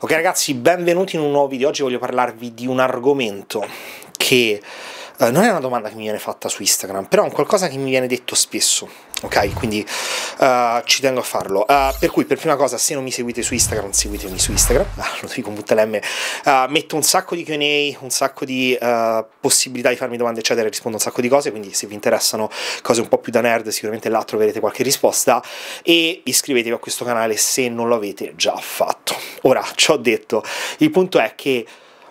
Ok ragazzi, benvenuti in un nuovo video. Oggi voglio parlarvi di un argomento che eh, non è una domanda che mi viene fatta su Instagram, però è un qualcosa che mi viene detto spesso ok? Quindi uh, ci tengo a farlo. Uh, per cui, per prima cosa, se non mi seguite su Instagram, seguitemi su Instagram, ah, lo dico con Buttelem, uh, eh, metto un sacco di QA, un sacco di possibilità di farmi domande, eccetera, rispondo a un sacco di cose, quindi se vi interessano cose un po' più da nerd, sicuramente là troverete qualche risposta e iscrivetevi a questo canale se non lo avete già fatto. Ora, ci ho detto, il punto è che...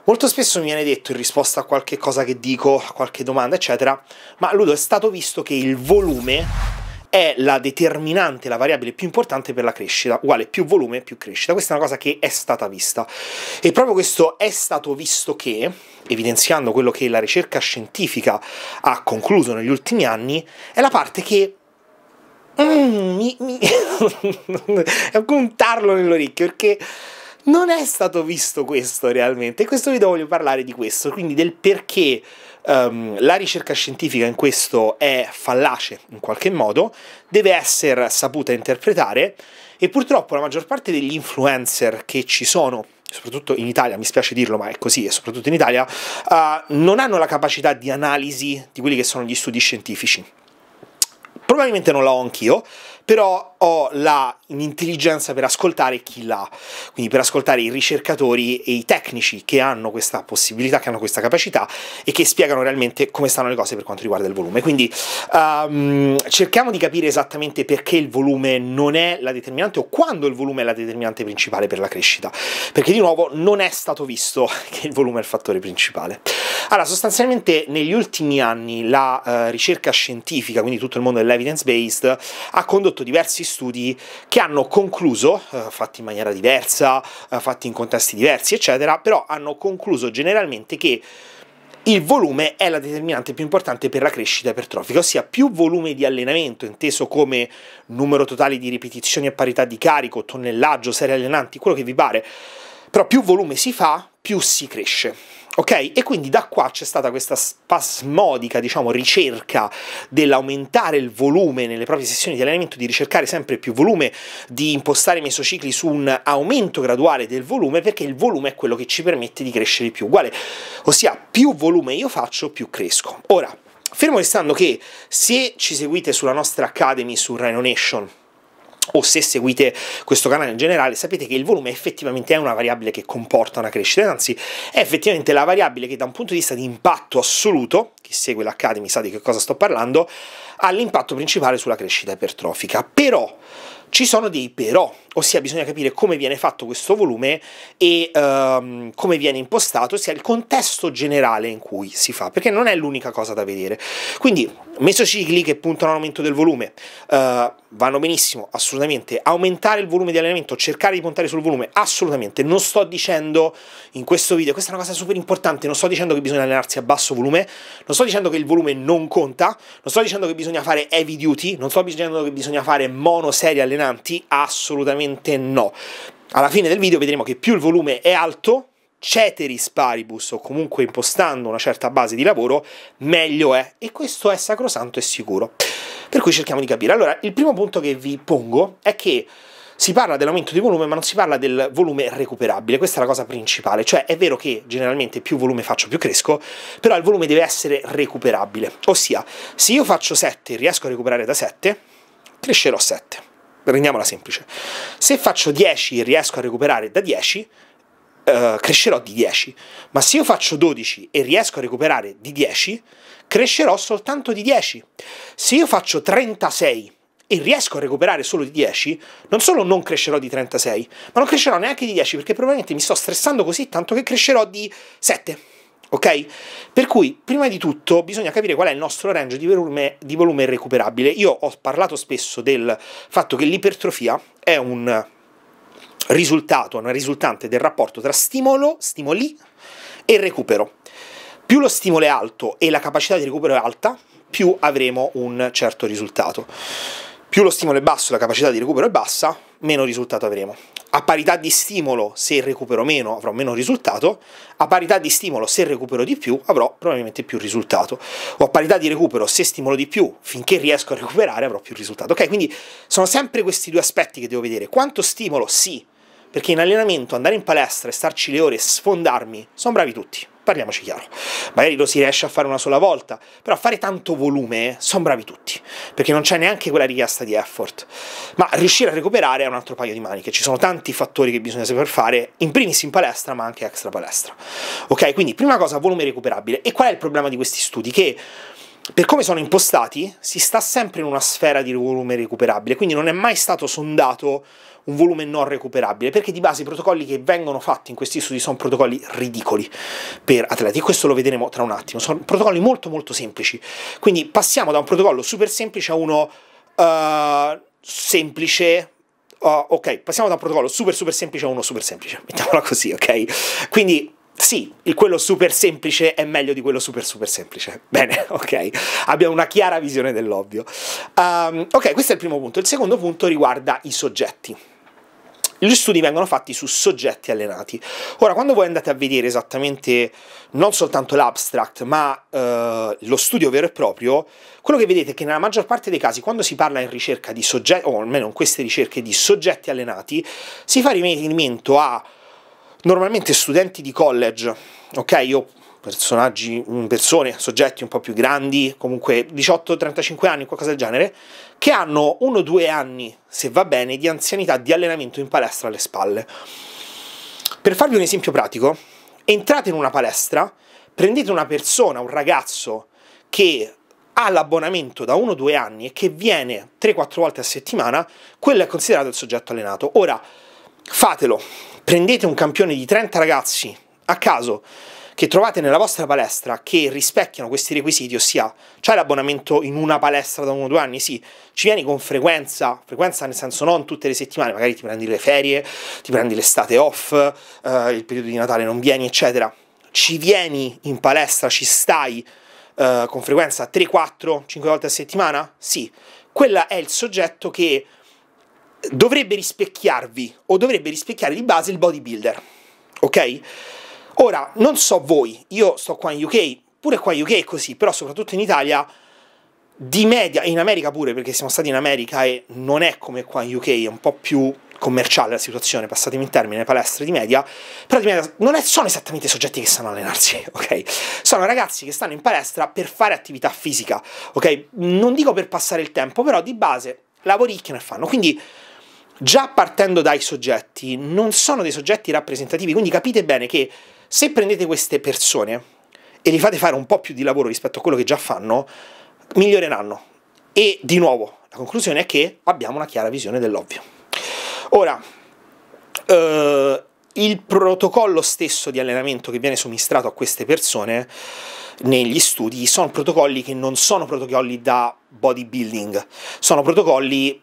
Molto spesso mi viene detto in risposta a qualche cosa che dico, a qualche domanda, eccetera, ma Ludo è stato visto che il volume è la determinante, la variabile più importante per la crescita, uguale più volume più crescita. Questa è una cosa che è stata vista. E proprio questo è stato visto che, evidenziando quello che la ricerca scientifica ha concluso negli ultimi anni, è la parte che Mm, mi, mi... è un tarlo nell'orecchio perché non è stato visto questo realmente. In questo video voglio parlare di questo, quindi del perché um, la ricerca scientifica in questo è fallace in qualche modo, deve essere saputa interpretare e purtroppo la maggior parte degli influencer che ci sono soprattutto in Italia, mi spiace dirlo, ma è così, e soprattutto in Italia, uh, non hanno la capacità di analisi di quelli che sono gli studi scientifici. Probabilmente non l'ho anch'io, però ho l'intelligenza per ascoltare chi l'ha, quindi per ascoltare i ricercatori e i tecnici che hanno questa possibilità, che hanno questa capacità e che spiegano realmente come stanno le cose per quanto riguarda il volume. Quindi um, cerchiamo di capire esattamente perché il volume non è la determinante o quando il volume è la determinante principale per la crescita, perché di nuovo non è stato visto che il volume è il fattore principale. Allora, sostanzialmente negli ultimi anni la uh, ricerca scientifica, quindi tutto il mondo dell'evidence based, ha condotto diversi studi studi che hanno concluso, eh, fatti in maniera diversa, eh, fatti in contesti diversi, eccetera, però hanno concluso generalmente che il volume è la determinante più importante per la crescita ipertrofica, ossia più volume di allenamento, inteso come numero totale di ripetizioni a parità di carico, tonnellaggio, serie allenanti, quello che vi pare, però più volume si fa, più si cresce. Ok? E quindi da qua c'è stata questa spasmodica, diciamo, ricerca dell'aumentare il volume nelle proprie sessioni di allenamento, di ricercare sempre più volume, di impostare i mesocicli su un aumento graduale del volume, perché il volume è quello che ci permette di crescere di più. Uguale, ossia, più volume io faccio, più cresco. Ora, fermo restando che se ci seguite sulla nostra Academy su Rhino Nation, o se seguite questo canale in generale, sapete che il volume effettivamente è una variabile che comporta una crescita, anzi è effettivamente la variabile che da un punto di vista di impatto assoluto chi segue l'Academy sa di che cosa sto parlando, ha l'impatto principale sulla crescita ipertrofica. Però ci sono dei però, ossia bisogna capire come viene fatto questo volume e um, come viene impostato, ossia il contesto generale in cui si fa, perché non è l'unica cosa da vedere. Quindi mesocicli che puntano all'aumento del volume uh, vanno benissimo, assolutamente. Aumentare il volume di allenamento, cercare di puntare sul volume, assolutamente. Non sto dicendo in questo video, questa è una cosa super importante, non sto dicendo che bisogna allenarsi a basso volume, non sto sto dicendo che il volume non conta, non sto dicendo che bisogna fare heavy duty, non sto dicendo che bisogna fare mono serie allenanti, assolutamente no. Alla fine del video vedremo che più il volume è alto, ceteris paribus o comunque impostando una certa base di lavoro, meglio è. E questo è sacrosanto e sicuro. Per cui cerchiamo di capire. Allora, il primo punto che vi pongo è che si parla dell'aumento di volume ma non si parla del volume recuperabile, questa è la cosa principale, cioè è vero che generalmente più volume faccio più cresco, però il volume deve essere recuperabile, ossia se io faccio 7 e riesco a recuperare da 7, crescerò 7, rendiamola semplice, se faccio 10 e riesco a recuperare da 10, eh, crescerò di 10, ma se io faccio 12 e riesco a recuperare di 10, crescerò soltanto di 10, se io faccio 36 e riesco a recuperare solo di 10, non solo non crescerò di 36, ma non crescerò neanche di 10 perché probabilmente mi sto stressando così tanto che crescerò di 7. Ok? Per cui, prima di tutto, bisogna capire qual è il nostro range di volume, di volume recuperabile. Io ho parlato spesso del fatto che l'ipertrofia è un risultato, una risultante del rapporto tra stimolo, stimoli e recupero. Più lo stimolo è alto e la capacità di recupero è alta, più avremo un certo risultato. Più lo stimolo è basso la capacità di recupero è bassa, meno risultato avremo. A parità di stimolo, se recupero meno, avrò meno risultato. A parità di stimolo, se recupero di più, avrò probabilmente più risultato. O a parità di recupero, se stimolo di più, finché riesco a recuperare, avrò più risultato. Ok, quindi sono sempre questi due aspetti che devo vedere. Quanto stimolo? Sì, perché in allenamento andare in palestra e starci le ore e sfondarmi, sono bravi tutti. Parliamoci chiaro, magari lo si riesce a fare una sola volta, però fare tanto volume eh, sono bravi tutti, perché non c'è neanche quella richiesta di effort. Ma riuscire a recuperare è un altro paio di maniche, ci sono tanti fattori che bisogna saper fare, in primis in palestra, ma anche extra palestra. Ok, quindi prima cosa, volume recuperabile. E qual è il problema di questi studi? Che per come sono impostati, si sta sempre in una sfera di volume recuperabile, quindi non è mai stato sondato un volume non recuperabile, perché di base i protocolli che vengono fatti in questi studi sono protocolli ridicoli per atleti, e questo lo vedremo tra un attimo, sono protocolli molto molto semplici, quindi passiamo da un protocollo super semplice a uno uh, semplice, uh, ok, passiamo da un protocollo super super semplice a uno super semplice, mettiamola così, ok? Quindi sì, quello super semplice è meglio di quello super super semplice. Bene, ok. Abbiamo una chiara visione dell'ovvio. Um, ok, questo è il primo punto. Il secondo punto riguarda i soggetti. Gli studi vengono fatti su soggetti allenati. Ora, quando voi andate a vedere esattamente non soltanto l'abstract, ma eh, lo studio vero e proprio, quello che vedete è che nella maggior parte dei casi, quando si parla in ricerca di soggetti, o almeno in queste ricerche di soggetti allenati, si fa riferimento a normalmente studenti di college, ok? O personaggi, persone, soggetti un po' più grandi, comunque 18-35 anni, qualcosa del genere, che hanno uno o due anni, se va bene, di anzianità di allenamento in palestra alle spalle. Per farvi un esempio pratico, entrate in una palestra, prendete una persona, un ragazzo che ha l'abbonamento da uno o due anni e che viene 3-4 volte a settimana, quello è considerato il soggetto allenato. Ora, fatelo, prendete un campione di 30 ragazzi a caso, che trovate nella vostra palestra che rispecchiano questi requisiti, ossia c'hai l'abbonamento in una palestra da uno o due anni? Sì, ci vieni con frequenza, frequenza nel senso non tutte le settimane, magari ti prendi le ferie, ti prendi l'estate off, eh, il periodo di Natale non vieni, eccetera. Ci vieni in palestra, ci stai eh, con frequenza 3, 4, 5 volte a settimana? Sì, quella è il soggetto che dovrebbe rispecchiarvi o dovrebbe rispecchiare di base il bodybuilder. Ok? Ora, non so voi, io sto qua in UK, pure qua in UK è così, però soprattutto in Italia, di media, e in America pure, perché siamo stati in America e non è come qua in UK, è un po' più commerciale la situazione, passatemi in termine, le palestre di media, però di media non è, sono esattamente soggetti che sanno allenarsi, ok? Sono ragazzi che stanno in palestra per fare attività fisica, ok? Non dico per passare il tempo, però di base lavoricchiano e fanno, quindi già partendo dai soggetti, non sono dei soggetti rappresentativi, quindi capite bene che se prendete queste persone e li fate fare un po' più di lavoro rispetto a quello che già fanno, miglioreranno. E di nuovo, la conclusione è che abbiamo una chiara visione dell'ovvio. Ora, eh, il protocollo stesso di allenamento che viene somministrato a queste persone negli studi sono protocolli che non sono protocolli da bodybuilding. Sono protocolli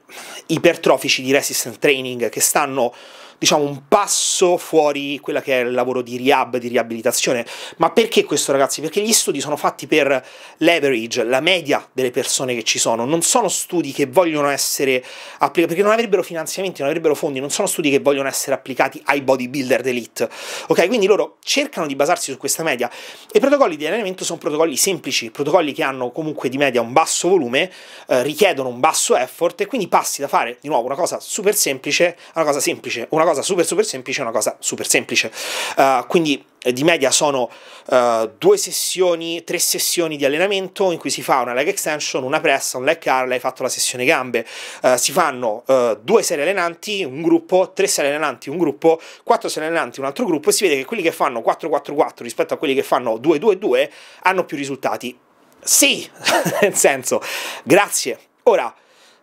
ipertrofici di resistance training che stanno diciamo un passo fuori quella che è il lavoro di rehab, di riabilitazione. Ma perché questo ragazzi? Perché gli studi sono fatti per leverage, la media delle persone che ci sono, non sono studi che vogliono essere applicati, perché non avrebbero finanziamenti, non avrebbero fondi, non sono studi che vogliono essere applicati ai bodybuilder d'elite. Ok, quindi loro cercano di basarsi su questa media. I protocolli di allenamento sono protocolli semplici, protocolli che hanno comunque di media un basso volume persone eh, richiedono un basso effort e quindi passi da fare di nuovo una cosa super semplice a una cosa semplice, una cosa super super semplice a una cosa super semplice. Uh, quindi eh, di media sono uh, due sessioni, tre sessioni di allenamento in cui si fa una leg extension, una pressa, un leg curl, hai fatto la sessione gambe, uh, si fanno uh, due serie allenanti, un gruppo, tre serie allenanti, un gruppo, quattro serie allenanti, un altro gruppo e si vede che quelli che fanno 4-4-4 rispetto a quelli che fanno 2-2-2 hanno più risultati sì, nel senso, grazie. Ora,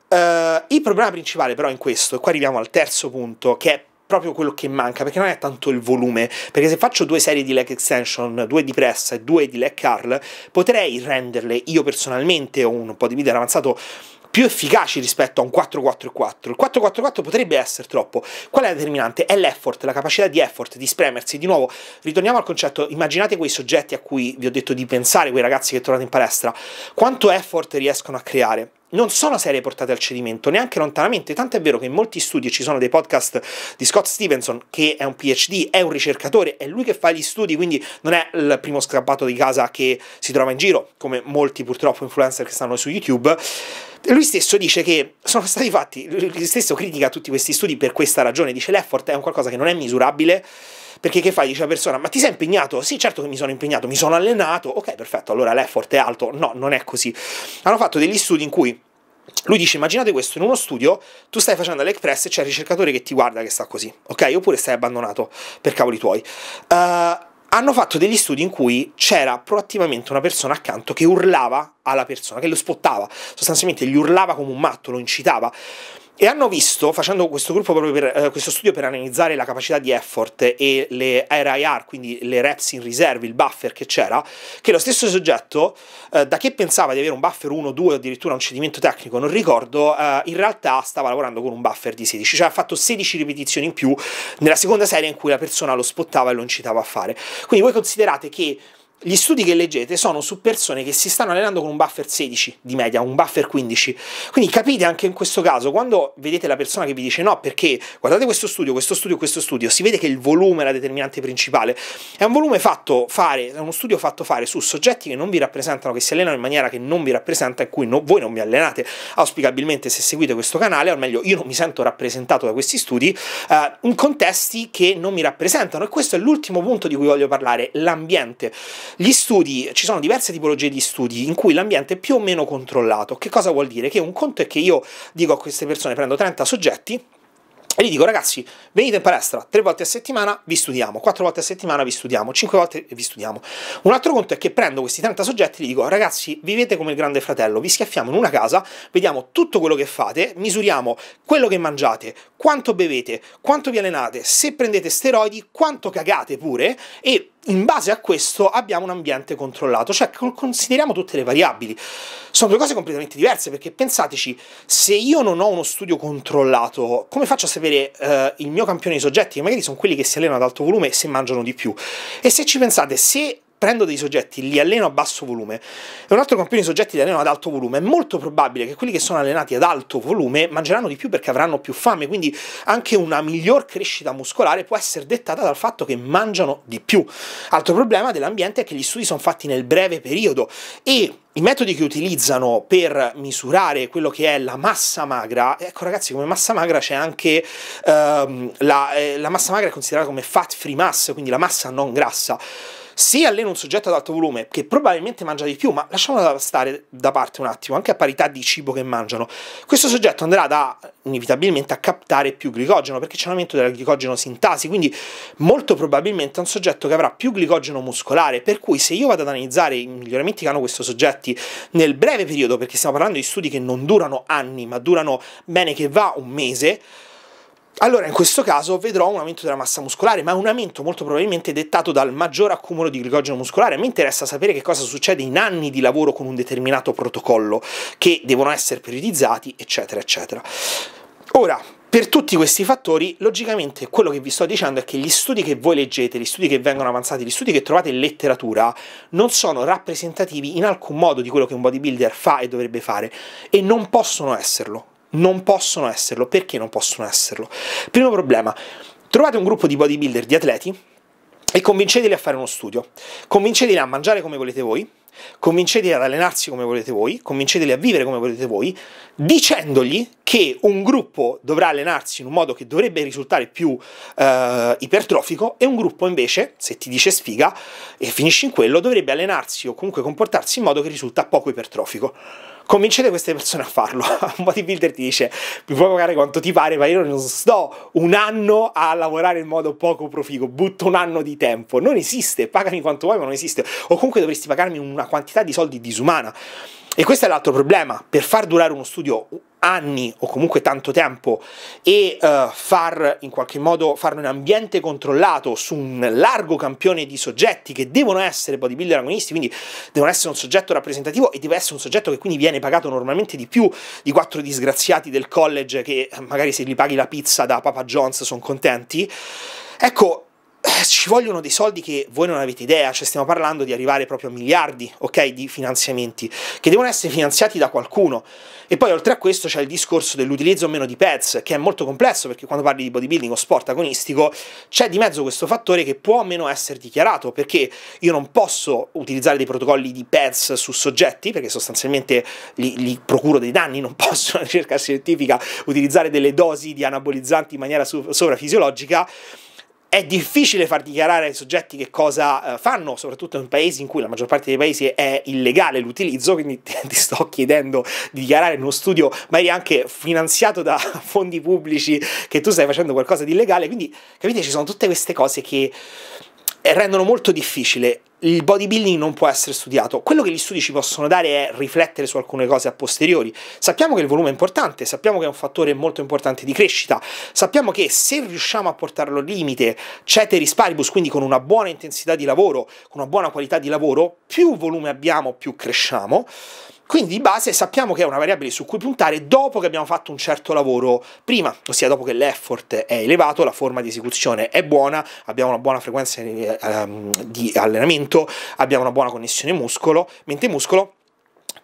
eh, il problema principale però in questo, e qua arriviamo al terzo punto, che è proprio quello che manca, perché non è tanto il volume, perché se faccio due serie di leg extension, due di pressa e due di leg curl, potrei renderle io personalmente, o un po' di video avanzato, più efficaci rispetto a un 4-4-4. Il 4-4-4 potrebbe essere troppo. Qual è la determinante? È l'effort, la capacità di effort, di spremersi. Di nuovo, ritorniamo al concetto, immaginate quei soggetti a cui vi ho detto di pensare, quei ragazzi che trovate in palestra, quanto effort riescono a creare? non sono serie portate al cedimento, neanche lontanamente, tanto è vero che in molti studi ci sono dei podcast di Scott Stevenson, che è un PhD, è un ricercatore, è lui che fa gli studi, quindi non è il primo scrappato di casa che si trova in giro, come molti purtroppo influencer che stanno su YouTube. Lui stesso dice che sono stati fatti, lui stesso critica tutti questi studi per questa ragione, dice l'effort è un qualcosa che non è misurabile, perché che fai? Dice la persona, ma ti sei impegnato? Sì, certo che mi sono impegnato, mi sono allenato. Ok, perfetto, allora l'effort è alto. No, non è così. Hanno fatto degli studi in cui lui dice: Immaginate questo in uno studio, tu stai facendo leg press e c'è il ricercatore che ti guarda che sta così, ok? Oppure stai abbandonato per cavoli tuoi. Uh, hanno fatto degli studi in cui c'era proattivamente una persona accanto che urlava alla persona, che lo spottava, sostanzialmente gli urlava come un matto, lo incitava. E hanno visto, facendo questo, per, eh, questo studio per analizzare la capacità di effort e le RIR, quindi le reps in riserva, il buffer che c'era, che lo stesso soggetto, eh, da che pensava di avere un buffer 1, 2 o addirittura un cedimento tecnico, non ricordo, eh, in realtà stava lavorando con un buffer di 16, cioè ha fatto 16 ripetizioni in più nella seconda serie in cui la persona lo spottava e lo incitava a fare. Quindi voi considerate che gli studi che leggete sono su persone che si stanno allenando con un buffer 16 di media, un buffer 15. Quindi capite anche in questo caso, quando vedete la persona che vi dice no, perché guardate questo studio, questo studio, questo studio, si vede che il volume è la determinante principale. È un volume fatto fare, è uno studio fatto fare su soggetti che non vi rappresentano, che si allenano in maniera che non vi rappresenta in cui no, voi non vi allenate. Auspicabilmente se seguite questo canale, o meglio io non mi sento rappresentato da questi studi, eh, in contesti che non mi rappresentano. E questo è l'ultimo punto di cui voglio parlare, l'ambiente. Gli studi, ci sono diverse tipologie di studi in cui l'ambiente è più o meno controllato. Che cosa vuol dire? Che un conto è che io dico a queste persone, prendo 30 soggetti, e gli dico ragazzi venite in palestra tre volte a settimana vi studiamo quattro volte a settimana vi studiamo cinque volte vi studiamo un altro conto è che prendo questi 30 soggetti e gli dico ragazzi vivete come il grande fratello vi schiaffiamo in una casa vediamo tutto quello che fate misuriamo quello che mangiate quanto bevete quanto vi allenate se prendete steroidi quanto cagate pure e in base a questo abbiamo un ambiente controllato, cioè consideriamo tutte le variabili. Sono due cose completamente diverse perché pensateci, se io non ho uno studio controllato, come faccio a sapere eh, il mio campione di soggetti, che magari sono quelli che si allenano ad alto volume e se mangiano di più? E se ci pensate, se prendo dei soggetti, li alleno a basso volume e un altro campione di soggetti li alleno ad alto volume, è molto probabile che quelli che sono allenati ad alto volume mangeranno di più perché avranno più fame, quindi anche una miglior crescita muscolare può essere dettata dal fatto che mangiano di più. Altro problema dell'ambiente è che gli studi sono fatti nel breve periodo e i metodi che utilizzano per misurare quello che è la massa magra, ecco ragazzi, come massa magra c'è anche ehm, la, eh, la massa magra è considerata come fat free mass, quindi la massa non grassa. Se alleno un soggetto ad alto volume, che probabilmente mangia di più, ma lasciamolo stare da parte un attimo, anche a parità di cibo che mangiano, questo soggetto andrà da, inevitabilmente a captare più glicogeno, perché c'è un aumento della glicogeno sintasi, quindi molto probabilmente è un soggetto che avrà più glicogeno muscolare, per cui se io vado ad analizzare i miglioramenti che hanno questi soggetti nel breve periodo, perché stiamo parlando di studi che non durano anni, ma durano bene che va un mese, allora in questo caso vedrò un aumento della massa muscolare, ma un aumento molto probabilmente dettato dal maggior accumulo di glicogeno muscolare. A me interessa sapere che cosa succede in anni di lavoro con un determinato protocollo, che devono essere periodizzati, eccetera, eccetera. Ora, per tutti questi fattori, logicamente quello che vi sto dicendo è che gli studi che voi leggete, gli studi che vengono avanzati, gli studi che trovate in letteratura, non sono rappresentativi in alcun modo di quello che un bodybuilder fa e dovrebbe fare e non possono esserlo non possono esserlo. Perché non possono esserlo? Primo problema, trovate un gruppo di bodybuilder, di atleti, e convinceteli a fare uno studio, convinceteli a mangiare come volete voi, convinceteli ad allenarsi come volete voi, convinceteli a vivere come volete voi, dicendogli che un gruppo dovrà allenarsi in un modo che dovrebbe risultare più eh, ipertrofico e un gruppo invece, se ti dice sfiga e finisci in quello, dovrebbe allenarsi o comunque comportarsi in modo che risulta poco ipertrofico convincete queste persone a farlo. un bodybuilder ti dice: Mi puoi pagare quanto ti pare, ma io non sto un anno a lavorare in modo poco proficuo, butto un anno di tempo. Non esiste, pagami quanto vuoi, ma non esiste. O comunque dovresti pagarmi una quantità di soldi disumana. E questo è l'altro problema, per far durare uno studio anni o comunque tanto tempo e uh, far in qualche modo fare un ambiente controllato su un largo campione di soggetti che devono essere bodybuilder agonisti, quindi devono essere un soggetto rappresentativo e deve essere un soggetto che quindi viene pagato normalmente di più di quattro disgraziati del college che magari se gli paghi la pizza da Papa John's sono contenti. Ecco, ci vogliono dei soldi che voi non avete idea, cioè stiamo parlando di arrivare proprio a miliardi, ok, di finanziamenti che devono essere finanziati da qualcuno. E poi oltre a questo c'è il discorso dell'utilizzo o meno di pets, che è molto complesso perché quando parli di bodybuilding o sport agonistico c'è di mezzo questo fattore che può o meno essere dichiarato, perché io non posso utilizzare dei protocolli di pets su soggetti, perché sostanzialmente li procuro dei danni, non posso una ricerca scientifica utilizzare delle dosi di anabolizzanti in maniera sovrafisiologica è difficile far dichiarare ai soggetti che cosa eh, fanno, soprattutto in paesi in cui la maggior parte dei paesi è illegale l'utilizzo, quindi ti sto chiedendo di dichiarare in uno studio magari anche finanziato da fondi pubblici che tu stai facendo qualcosa di illegale, quindi capite ci sono tutte queste cose che rendono molto difficile il bodybuilding non può essere studiato. Quello che gli studi ci possono dare è riflettere su alcune cose a posteriori. Sappiamo che il volume è importante, sappiamo che è un fattore molto importante di crescita, sappiamo che se riusciamo a portarlo al limite, ceteris paribus, quindi con una buona intensità di lavoro, con una buona qualità di lavoro, più volume abbiamo, più cresciamo. Quindi di base sappiamo che è una variabile su cui puntare dopo che abbiamo fatto un certo lavoro prima, ossia dopo che l'effort è elevato, la forma di esecuzione è buona, abbiamo una buona frequenza ehm, di allenamento, abbiamo una buona connessione muscolo, mente muscolo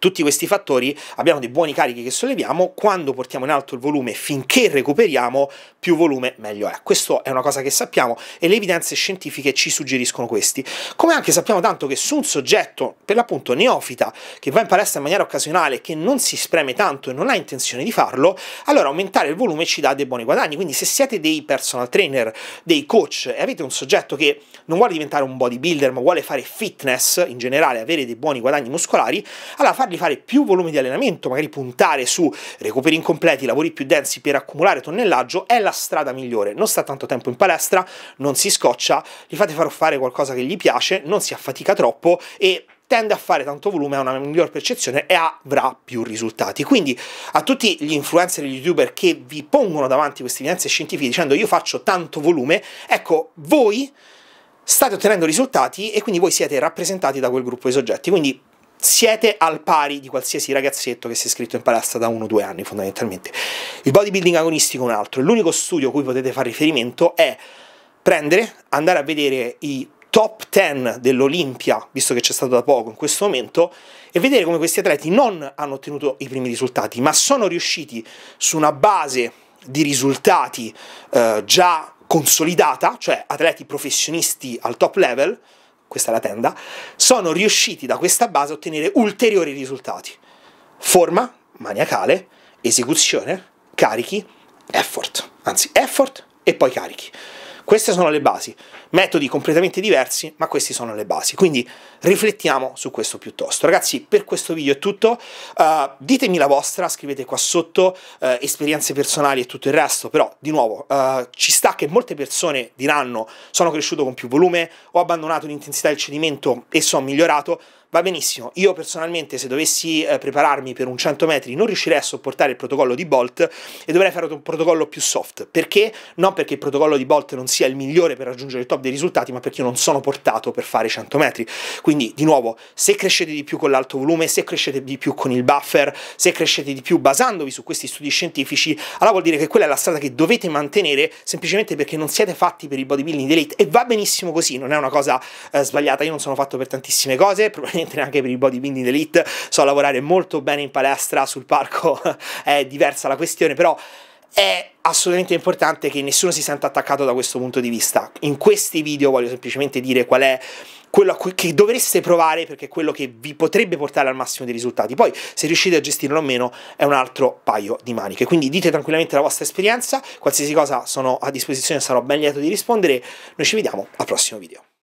tutti questi fattori abbiamo dei buoni carichi che solleviamo, quando portiamo in alto il volume finché recuperiamo, più volume meglio è. Questo è una cosa che sappiamo e le evidenze scientifiche ci suggeriscono questi. Come anche sappiamo tanto che su un soggetto, per l'appunto neofita, che va in palestra in maniera occasionale, che non si spreme tanto e non ha intenzione di farlo, allora aumentare il volume ci dà dei buoni guadagni. Quindi se siete dei personal trainer, dei coach e avete un soggetto che non vuole diventare un bodybuilder ma vuole fare fitness in generale, avere dei buoni guadagni muscolari, allora fargli fargli fare più volume di allenamento, magari puntare su recuperi incompleti, lavori più densi per accumulare tonnellaggio, è la strada migliore. Non sta tanto tempo in palestra, non si scoccia, gli fate far fare qualcosa che gli piace, non si affatica troppo e tende a fare tanto volume, ha una miglior percezione e avrà più risultati. Quindi a tutti gli influencer e gli youtuber che vi pongono davanti queste evidenze scientifiche dicendo io faccio tanto volume, ecco, voi state ottenendo risultati e quindi voi siete rappresentati da quel gruppo di soggetti. Quindi siete al pari di qualsiasi ragazzetto che si è iscritto in palestra da uno o due anni fondamentalmente. Il bodybuilding agonistico è un altro, l'unico studio a cui potete fare riferimento è prendere, andare a vedere i top 10 dell'Olimpia, visto che c'è stato da poco in questo momento, e vedere come questi atleti non hanno ottenuto i primi risultati, ma sono riusciti su una base di risultati eh, già consolidata, cioè atleti professionisti al top level, questa è la tenda, sono riusciti da questa base a ottenere ulteriori risultati. Forma, maniacale, esecuzione, carichi, effort, anzi effort e poi carichi. Queste sono le basi, metodi completamente diversi, ma queste sono le basi, quindi riflettiamo su questo piuttosto. Ragazzi, per questo video è tutto, uh, ditemi la vostra, scrivete qua sotto uh, esperienze personali e tutto il resto, però di nuovo uh, ci sta che molte persone diranno sono cresciuto con più volume, ho abbandonato l'intensità del cedimento e sono migliorato, va benissimo. Io personalmente se dovessi eh, prepararmi per un 100 metri non riuscirei a sopportare il protocollo di Bolt e dovrei fare un protocollo più soft. Perché? Non perché il protocollo di Bolt non sia il migliore per raggiungere il top dei risultati, ma perché io non sono portato per fare 100 metri. Quindi, di nuovo, se crescete di più con l'alto volume, se crescete di più con il buffer, se crescete di più basandovi su questi studi scientifici, allora vuol dire che quella è la strada che dovete mantenere semplicemente perché non siete fatti per il bodybuilding di elite e va benissimo così, non è una cosa eh, sbagliata, io non sono fatto per tantissime cose, probabilmente sicuramente neanche per il bodybuilding elite, so lavorare molto bene in palestra, sul parco è diversa la questione, però è assolutamente importante che nessuno si senta attaccato da questo punto di vista. In questi video voglio semplicemente dire qual è quello a che dovreste provare perché è quello che vi potrebbe portare al massimo dei risultati. Poi se riuscite a gestirlo o meno è un altro paio di maniche. Quindi dite tranquillamente la vostra esperienza, qualsiasi cosa sono a disposizione, sarò ben lieto di rispondere. Noi ci vediamo al prossimo video.